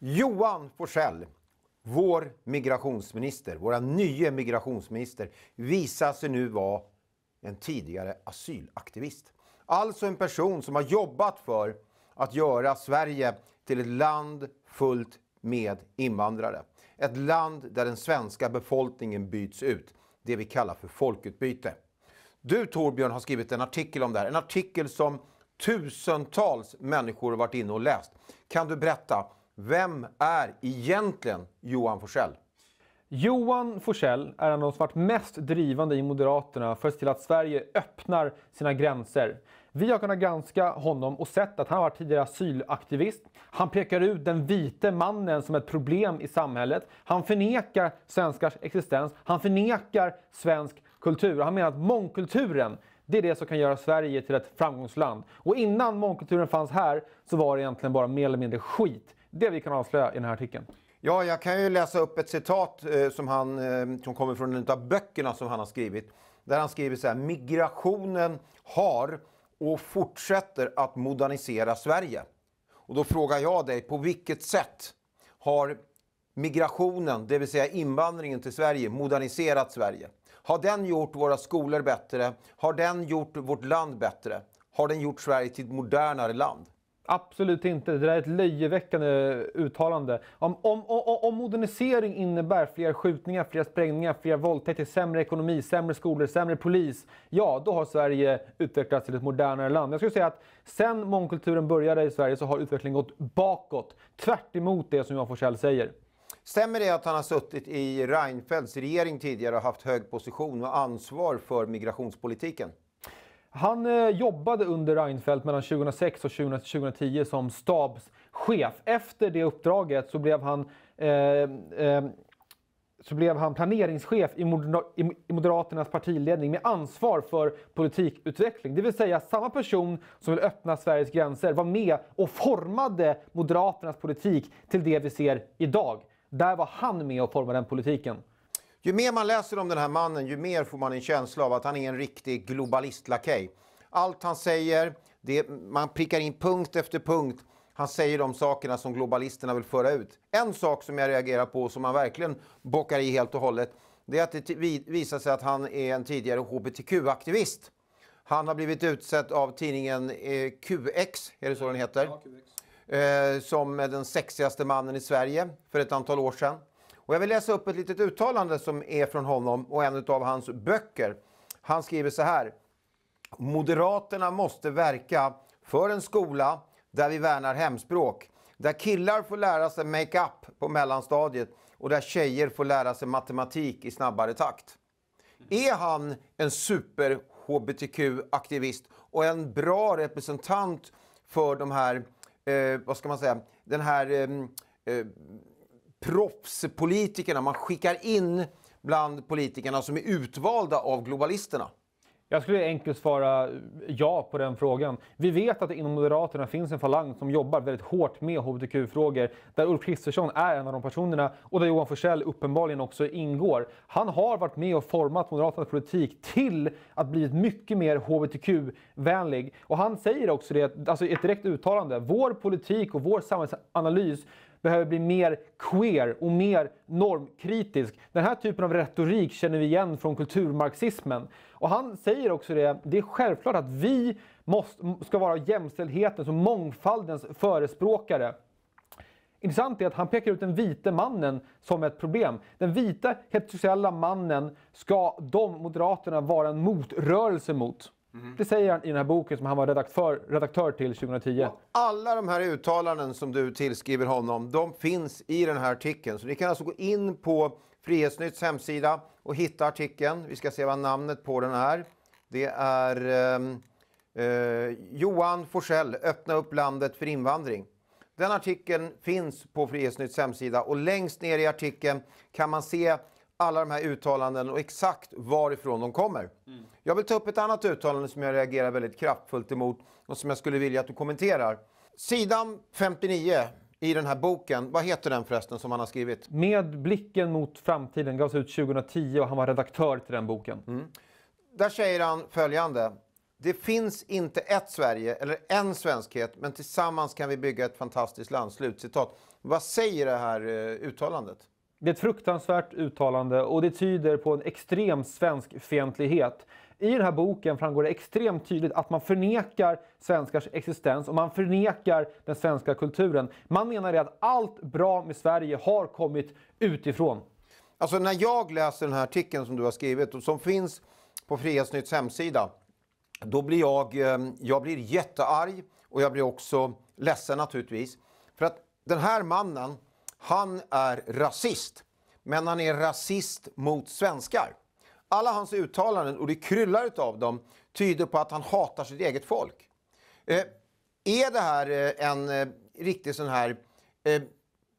Johan Forsell, vår migrationsminister, vår nye migrationsminister, visar sig nu vara en tidigare asylaktivist. Alltså en person som har jobbat för att göra Sverige till ett land fullt med invandrare. Ett land där den svenska befolkningen byts ut, det vi kallar för folkutbyte. Du Torbjörn har skrivit en artikel om det här, en artikel som tusentals människor har varit inne och läst. Kan du berätta, vem är egentligen Johan Forsell? Johan Forsell är en av de som varit mest drivande i Moderaterna för att se till att Sverige öppnar sina gränser. Vi har kunnat granska honom och sett att han har varit tidigare asylaktivist. Han pekar ut den vite mannen som ett problem i samhället. Han förnekar svenskars existens. Han förnekar svensk kultur. Han menar att mångkulturen det är det som kan göra Sverige till ett framgångsland. Och innan mångkulturen fanns här så var det egentligen bara mer eller mindre skit det vi kan avslöja i den här artikeln. Ja, jag kan ju läsa upp ett citat eh, som, han, eh, som kommer från en av böckerna som han har skrivit. Där han skriver så här, migrationen har och fortsätter att modernisera Sverige. Och då frågar jag dig, på vilket sätt har migrationen, det vill säga invandringen till Sverige, moderniserat Sverige? Har den gjort våra skolor bättre? Har den gjort vårt land bättre? Har den gjort Sverige till ett modernare land? Absolut inte. Det där är ett löjeväckande uttalande. Om, om, om, om, modernisering innebär fler skjutningar, fler sprängningar, fler våldtäkter, sämre ekonomi, sämre skolor, sämre polis. Ja, då har Sverige utvecklats till ett modernare land. Jag skulle säga att sen mångkulturen började i Sverige så har utvecklingen gått bakåt. Tvärt emot det som Johan Forssell säger. Stämmer det att han har suttit i Reinfeldts regering tidigare och haft hög position och ansvar för migrationspolitiken? Han eh, jobbade under Reinfeldt mellan 2006 och 2010 som stabschef. Efter det uppdraget så blev han, eh, eh, så blev han planeringschef i, Moder i Moderaternas partiledning med ansvar för politikutveckling. Det vill säga samma person som vill öppna Sveriges gränser var med och formade Moderaternas politik till det vi ser idag. Där var han med och formade den politiken. Ju mer man läser om den här mannen, ju mer får man en känsla av att han är en riktig globalistlakej. Allt han säger, det, man prickar in punkt efter punkt. Han säger de sakerna som globalisterna vill föra ut. En sak som jag reagerar på, som man verkligen bockar i helt och hållet, det är att det visar sig att han är en tidigare hbtq-aktivist. Han har blivit utsedd av tidningen eh, QX, är det så den heter? Ja, QX. Eh, som den sexigaste mannen i Sverige för ett antal år sedan. Och jag vill läsa upp ett litet uttalande som är från honom och en av hans böcker. Han skriver så här. Moderaterna måste verka för en skola där vi värnar hemspråk. Där killar får lära sig makeup på mellanstadiet och där tjejer får lära sig matematik i snabbare takt. Är han en super-HBTQ-aktivist och en bra representant för de här, eh, vad ska man säga, den här eh, eh proffspolitikerna man skickar in bland politikerna som är utvalda av globalisterna? Jag skulle enkelt svara ja på den frågan. Vi vet att det inom Moderaterna finns en falang som jobbar väldigt hårt med hbtq-frågor. Där Ulf Kristersson är en av de personerna och där Johan Forssell uppenbarligen också ingår. Han har varit med och format Moderaternas politik till att bli mycket mer hbtq-vänlig. Och han säger också det, alltså ett direkt uttalande. Vår politik och vår samhällsanalys behöver bli mer queer och mer normkritisk. Den här typen av retorik känner vi igen från kulturmarxismen. Och han säger också det, det är självklart att vi måste, ska vara jämställdhetens och mångfaldens förespråkare. Intressant är att han pekar ut den vite mannen som ett problem. Den vita heterosexuella mannen ska de, Moderaterna, vara en motrörelse mot. Mm-hmm. Det säger han i den här boken som han var redaktör, redaktör till 2010. Och alla de här uttalanden som du tillskriver honom, de finns i den här artikeln. Så ni kan alltså gå in på Frihetsnytts hemsida och hitta artikeln. Vi ska se vad namnet på den är. Det är eh, eh, Johan Forsell, Öppna upp landet för invandring. Den artikeln finns på Frihetsnytts hemsida och längst ner i artikeln kan man se alla de här uttalanden och exakt varifrån de kommer. Mm. Jag vill ta upp ett annat uttalande som jag reagerar väldigt kraftfullt emot och som jag skulle vilja att du kommenterar. Sidan 59 i den här boken, vad heter den förresten som han har skrivit? Med blicken mot framtiden gavs ut 2010 och han var redaktör till den boken. Mm. Där säger han följande. Det finns inte ett Sverige eller en svenskhet, men tillsammans kan vi bygga ett fantastiskt land. Slutcitat. Vad säger det här eh, uttalandet? Det är ett fruktansvärt uttalande och det tyder på en extrem svensk fientlighet. I den här boken framgår det extremt tydligt att man förnekar svenskars existens och man förnekar den svenska kulturen. Man menar det att allt bra med Sverige har kommit utifrån. Alltså när jag läser den här artikeln som du har skrivit och som finns på Frihetsnytts hemsida. Då blir jag, eh, jag blir jättearg och jag blir också ledsen naturligtvis. För att den här mannen han är rasist, men han är rasist mot svenskar. Alla hans uttalanden, och det kryllar av dem, tyder på att han hatar sitt eget folk. Eh, är det här eh, en eh, riktig sån här eh,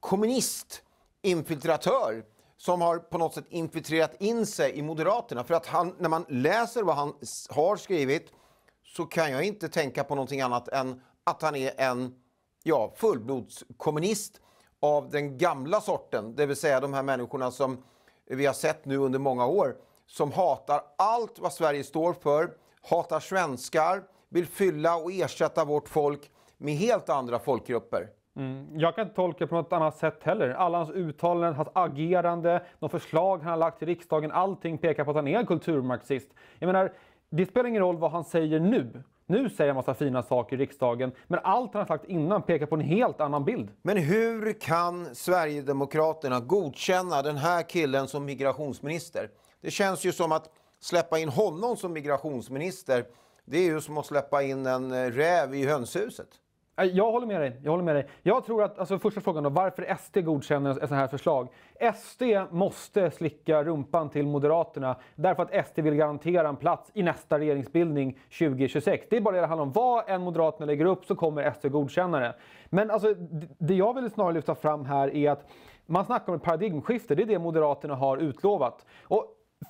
kommunistinfiltratör som har på något sätt infiltrerat in sig i Moderaterna? För att han, när man läser vad han har skrivit så kan jag inte tänka på någonting annat än att han är en ja, fullblodskommunist av den gamla sorten, det vill säga de här människorna som vi har sett nu under många år, som hatar allt vad Sverige står för, hatar svenskar, vill fylla och ersätta vårt folk med helt andra folkgrupper. Mm. Jag kan inte tolka på något annat sätt heller. Alla hans uttalanden, hans agerande, de förslag han har lagt till riksdagen, allting pekar på att han är kulturmarxist. Jag menar, det spelar ingen roll vad han säger nu. Nu säger han massa fina saker i riksdagen, men allt han har sagt innan pekar på en helt annan bild. Men hur kan Sverigedemokraterna godkänna den här killen som migrationsminister? Det känns ju som att släppa in honom som migrationsminister, det är ju som att släppa in en eh, räv i hönshuset. Jag håller med dig. Jag håller med dig. Jag tror att, alltså första frågan då, varför SD godkänner ett sådant här förslag. SD måste slicka rumpan till Moderaterna därför att SD vill garantera en plats i nästa regeringsbildning 2026. Det är bara det det handlar om. Vad än Moderaterna lägger upp så kommer SD godkänna det. Men alltså, det jag vill snarare lyfta fram här är att man snackar om ett paradigmskifte. Det är det Moderaterna har utlovat. Och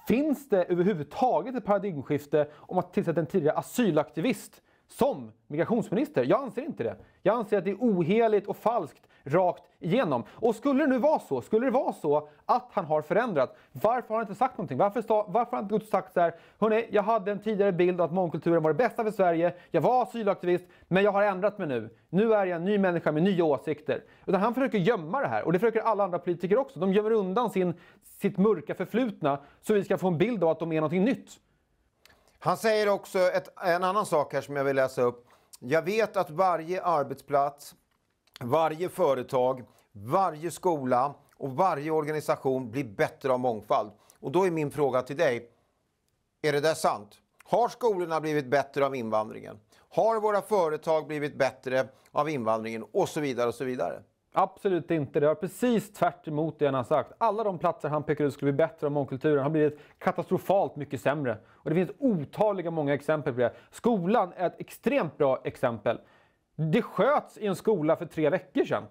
finns det överhuvudtaget ett paradigmskifte om att tillsätta en tidigare asylaktivist som migrationsminister. Jag anser inte det. Jag anser att det är oheligt och falskt rakt igenom. Och skulle det nu vara så, skulle det vara så att han har förändrat, varför har han inte sagt någonting? Varför, sta, varför har han inte gått sagt så här, hörni, jag hade en tidigare bild att mångkulturen var det bästa för Sverige, jag var asylaktivist, men jag har ändrat mig nu. Nu är jag en ny människa med nya åsikter. Utan han försöker gömma det här och det försöker alla andra politiker också. De gömmer undan sin, sitt mörka förflutna så vi ska få en bild av att de är någonting nytt. Han säger också ett, en annan sak här som jag vill läsa upp. Jag vet att varje arbetsplats, varje företag, varje skola och varje organisation blir bättre av mångfald. Och då är min fråga till dig, är det där sant? Har skolorna blivit bättre av invandringen? Har våra företag blivit bättre av invandringen? Och så vidare och så vidare. Absolut inte. Det var precis tvärt emot det han har sagt. Alla de platser han pekar ut skulle bli bättre om mångkulturen har blivit katastrofalt mycket sämre. Och det finns otaliga många exempel på det. Skolan är ett extremt bra exempel. Det sköts i en skola för tre veckor sedan.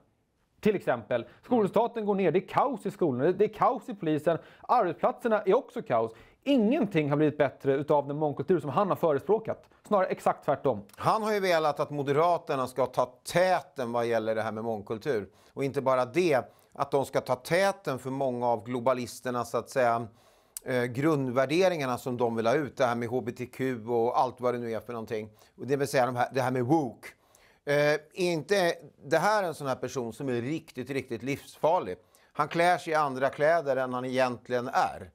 Till exempel. Skolresultaten går ner. Det är kaos i skolan. Det är kaos i polisen. Arbetsplatserna är också kaos. Ingenting har blivit bättre utav den mångkultur som han har förespråkat. Snarare exakt tvärtom. Han har ju velat att Moderaterna ska ta täten vad gäller det här med mångkultur. Och inte bara det, att de ska ta täten för många av globalisterna så att säga eh, grundvärderingarna som de vill ha ut. Det här med hbtq och allt vad det nu är för någonting. det vill säga det här med woke. Eh, är inte det här är en sån här person som är riktigt, riktigt livsfarlig? Han klär sig i andra kläder än han egentligen är.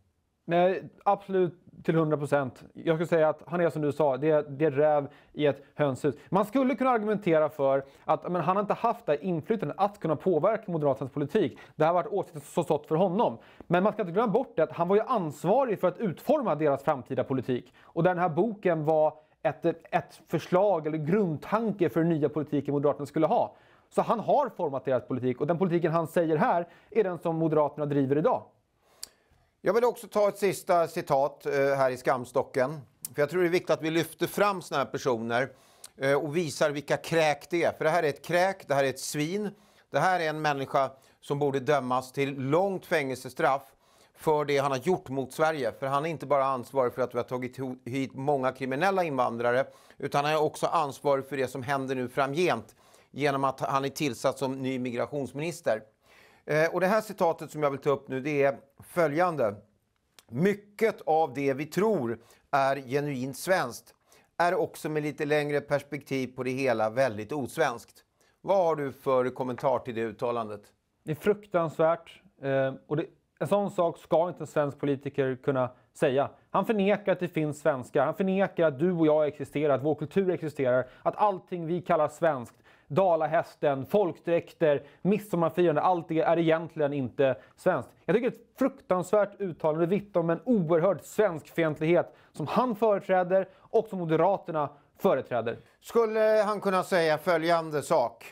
Nej, absolut till 100 procent. Jag skulle säga att han är som du sa, det är, det är räv i ett hönshus. Man skulle kunna argumentera för att men han har inte haft det inflytandet att kunna påverka Moderaternas politik. Det har varit åsikter som stått för honom. Men man ska inte glömma bort det att han var ju ansvarig för att utforma deras framtida politik. Och den här boken var ett, ett förslag eller grundtanke för den nya politiken Moderaterna skulle ha. Så han har format deras politik och den politiken han säger här är den som Moderaterna driver idag. Jag vill också ta ett sista citat eh, här i skamstocken. För jag tror det är viktigt att vi lyfter fram sådana här personer eh, och visar vilka kräk det är. För det här är ett kräk, det här är ett svin. Det här är en människa som borde dömas till långt fängelsestraff för det han har gjort mot Sverige. För han är inte bara ansvarig för att vi har tagit hit många kriminella invandrare utan han är också ansvarig för det som händer nu framgent genom att han är tillsatt som ny migrationsminister. Eh, och det här citatet som jag vill ta upp nu det är följande. Mycket av det vi tror är genuint svenskt är också med lite längre perspektiv på det hela väldigt osvenskt. Vad har du för kommentar till det uttalandet? Det är fruktansvärt. Eh, och det, en sån sak ska inte en svensk politiker kunna säga. Han förnekar att det finns svenskar. Han förnekar att du och jag existerar, att vår kultur existerar. Att allting vi kallar svenskt dalahästen, folkdräkter, midsommarfirande. Allt det är egentligen inte svenskt. Jag tycker det är ett fruktansvärt uttalande. Det vittnar om en oerhörd svenskfientlighet som han företräder och som Moderaterna företräder. Skulle han kunna säga följande sak?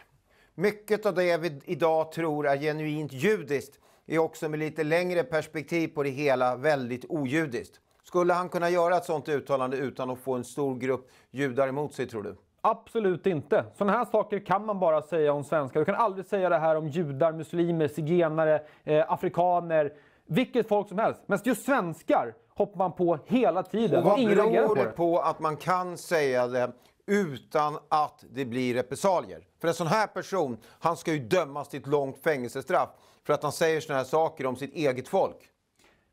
Mycket av det vi idag tror är genuint judiskt är också med lite längre perspektiv på det hela väldigt ojudiskt. Skulle han kunna göra ett sådant uttalande utan att få en stor grupp judar emot sig tror du? Absolut inte. Sådana här saker kan man bara säga om svenskar. Du kan aldrig säga det här om judar, muslimer, zigenare, eh, afrikaner. Vilket folk som helst. Men just svenskar hoppar man på hela tiden. Och vad Ingen beror på det på att man kan säga det utan att det blir repressalier? För en sån här person, han ska ju dömas till ett långt fängelsestraff för att han säger sådana här saker om sitt eget folk.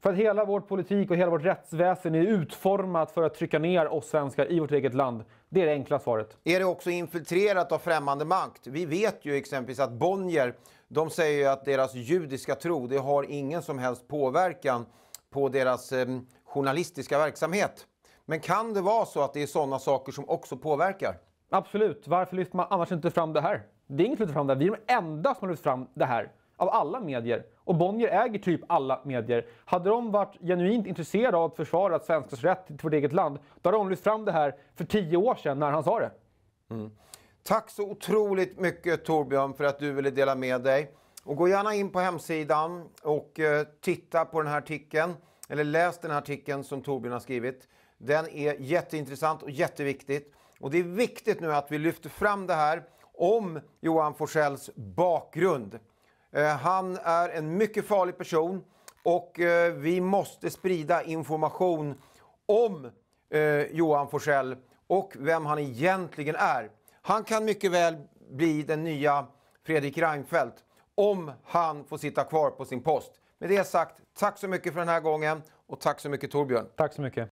För att hela vår politik och hela vårt rättsväsen är utformat för att trycka ner oss svenskar i vårt eget land. Det är det enkla svaret. Är det också infiltrerat av främmande makt? Vi vet ju exempelvis att Bonnier, de säger ju att deras judiska tro, det har ingen som helst påverkan på deras eh, journalistiska verksamhet. Men kan det vara så att det är sådana saker som också påverkar? Absolut. Varför lyfter man annars inte fram det här? Det är inget som lyfter fram det här. Vi är de enda som har lyft fram det här av alla medier. Och Bonnier äger typ alla medier. Hade de varit genuint intresserade av att försvara svenskars rätt till vårt eget land, då hade de lyft fram det här för tio år sedan när han sa det. Mm. Tack så otroligt mycket Torbjörn för att du ville dela med dig. Och gå gärna in på hemsidan och eh, titta på den här artikeln. Eller läs den här artikeln som Torbjörn har skrivit. Den är jätteintressant och jätteviktigt. Och det är viktigt nu att vi lyfter fram det här om Johan Forsells bakgrund. Eh, han är en mycket farlig person och eh, vi måste sprida information om eh, Johan Forsell och vem han egentligen är. Han kan mycket väl bli den nya Fredrik Reinfeldt om han får sitta kvar på sin post. Med det sagt, tack så mycket för den här gången och tack så mycket Torbjörn. Tack så mycket.